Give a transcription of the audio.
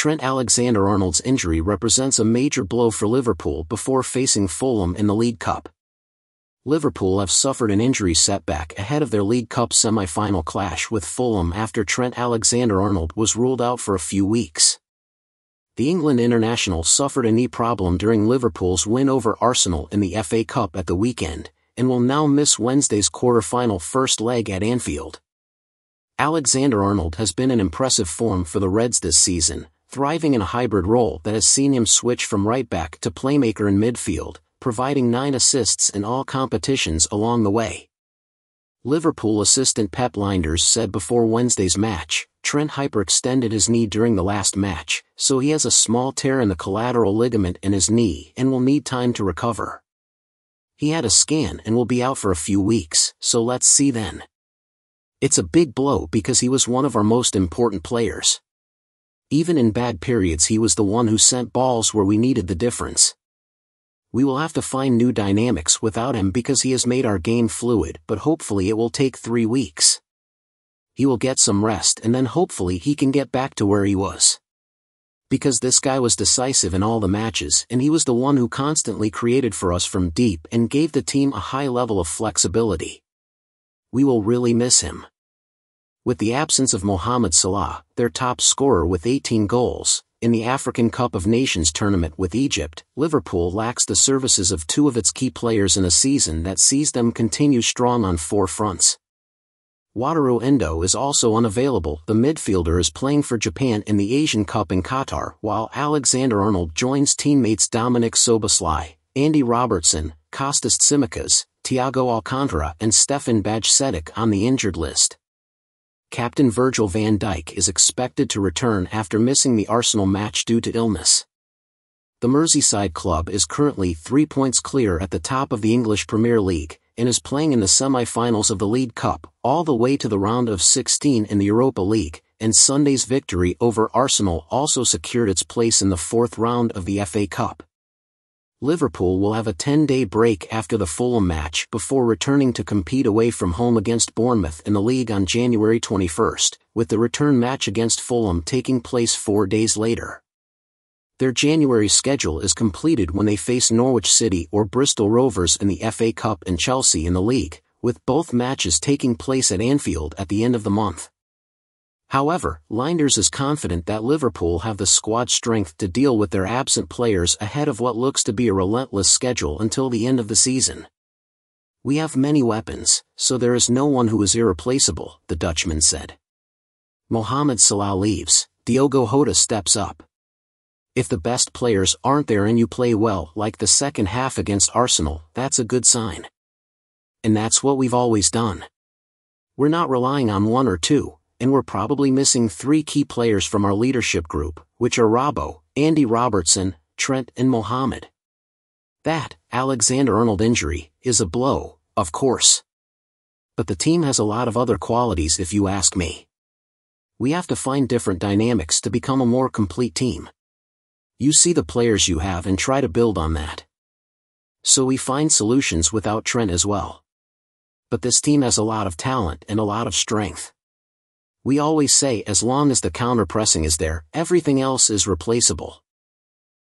Trent Alexander-Arnold's injury represents a major blow for Liverpool before facing Fulham in the League Cup. Liverpool have suffered an injury setback ahead of their League Cup semi-final clash with Fulham after Trent Alexander-Arnold was ruled out for a few weeks. The England international suffered a knee problem during Liverpool's win over Arsenal in the FA Cup at the weekend, and will now miss Wednesday's quarter-final first leg at Anfield. Alexander-Arnold has been in impressive form for the Reds this season, thriving in a hybrid role that has seen him switch from right back to playmaker in midfield, providing nine assists in all competitions along the way. Liverpool assistant Pep Linders said before Wednesday's match, Trent hyperextended his knee during the last match, so he has a small tear in the collateral ligament in his knee and will need time to recover. He had a scan and will be out for a few weeks, so let's see then. It's a big blow because he was one of our most important players. Even in bad periods he was the one who sent balls where we needed the difference. We will have to find new dynamics without him because he has made our game fluid but hopefully it will take three weeks. He will get some rest and then hopefully he can get back to where he was. Because this guy was decisive in all the matches and he was the one who constantly created for us from deep and gave the team a high level of flexibility. We will really miss him with the absence of Mohamed Salah, their top scorer with 18 goals, in the African Cup of Nations tournament with Egypt, Liverpool lacks the services of two of its key players in a season that sees them continue strong on four fronts. Wataru Endo is also unavailable. The midfielder is playing for Japan in the Asian Cup in Qatar, while Alexander Arnold joins teammates Dominic Soboslai, Andy Robertson, Costas Tsimikas, Thiago Alcantara, and Stefan Bajcetic on the injured list. Captain Virgil van Dijk is expected to return after missing the Arsenal match due to illness. The Merseyside club is currently three points clear at the top of the English Premier League, and is playing in the semi-finals of the League Cup, all the way to the round of 16 in the Europa League, and Sunday's victory over Arsenal also secured its place in the fourth round of the FA Cup. Liverpool will have a 10-day break after the Fulham match before returning to compete away from home against Bournemouth in the league on January 21, with the return match against Fulham taking place four days later. Their January schedule is completed when they face Norwich City or Bristol Rovers in the FA Cup and Chelsea in the league, with both matches taking place at Anfield at the end of the month. However, Linders is confident that Liverpool have the squad strength to deal with their absent players ahead of what looks to be a relentless schedule until the end of the season. We have many weapons, so there is no one who is irreplaceable, the Dutchman said. Mohamed Salah leaves, Diogo Jota steps up. If the best players aren't there and you play well, like the second half against Arsenal, that's a good sign. And that's what we've always done. We're not relying on one or two, and we're probably missing three key players from our leadership group, which are Robbo, Andy Robertson, Trent and Mohamed. That, Alexander Arnold injury, is a blow, of course. But the team has a lot of other qualities if you ask me. We have to find different dynamics to become a more complete team. You see the players you have and try to build on that. So we find solutions without Trent as well. But this team has a lot of talent and a lot of strength. We always say as long as the counter-pressing is there, everything else is replaceable.